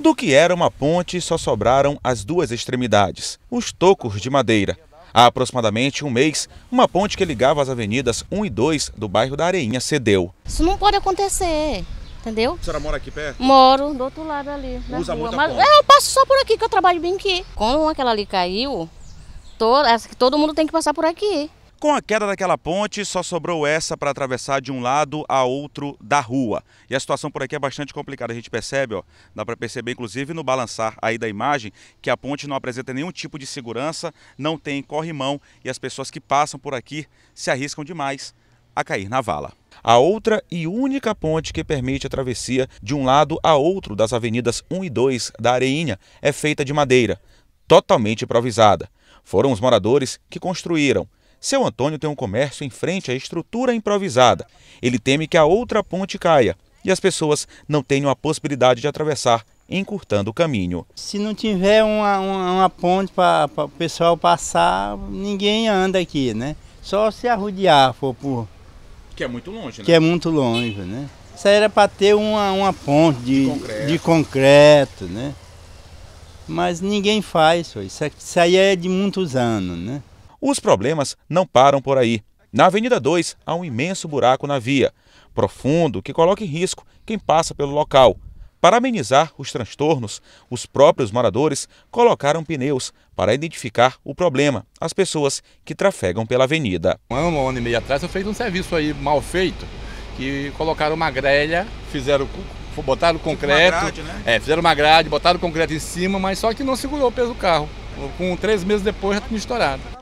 Do que era uma ponte, só sobraram as duas extremidades, os tocos de madeira. Há aproximadamente um mês, uma ponte que ligava as avenidas 1 e 2 do bairro da Areinha cedeu. Isso não pode acontecer, entendeu? A senhora mora aqui perto? Moro, do outro lado ali. Usa rua, muito mas... ponte. É, eu passo só por aqui, que eu trabalho bem aqui. Como aquela ali caiu, todo, todo mundo tem que passar por aqui. Com a queda daquela ponte, só sobrou essa para atravessar de um lado a outro da rua. E a situação por aqui é bastante complicada. A gente percebe, ó, dá para perceber inclusive no balançar aí da imagem, que a ponte não apresenta nenhum tipo de segurança, não tem corrimão e as pessoas que passam por aqui se arriscam demais a cair na vala. A outra e única ponte que permite a travessia de um lado a outro das avenidas 1 e 2 da Areinha é feita de madeira, totalmente improvisada. Foram os moradores que construíram seu Antônio tem um comércio em frente à estrutura improvisada. Ele teme que a outra ponte caia e as pessoas não tenham a possibilidade de atravessar, encurtando o caminho. Se não tiver uma, uma, uma ponte para o pessoal passar, ninguém anda aqui, né? Só se arrudear for por. Que é muito longe, né? Que é muito longe, né? Isso era para ter uma, uma ponte de, de concreto. de, concreto. né? Mas ninguém faz isso. Isso aí é de muitos anos, né? Os problemas não param por aí. Na Avenida 2, há um imenso buraco na via, profundo, que coloca em risco quem passa pelo local. Para amenizar os transtornos, os próprios moradores colocaram pneus para identificar o problema, as pessoas que trafegam pela avenida. Um ano, um ano e meio atrás, eu fiz um serviço aí mal feito, que colocaram uma grelha, fizeram botaram tipo concreto, tipo grade, né? é, fizeram uma grade, botaram concreto em cima, mas só que não segurou o peso do carro. Com três meses depois já tinha estourado.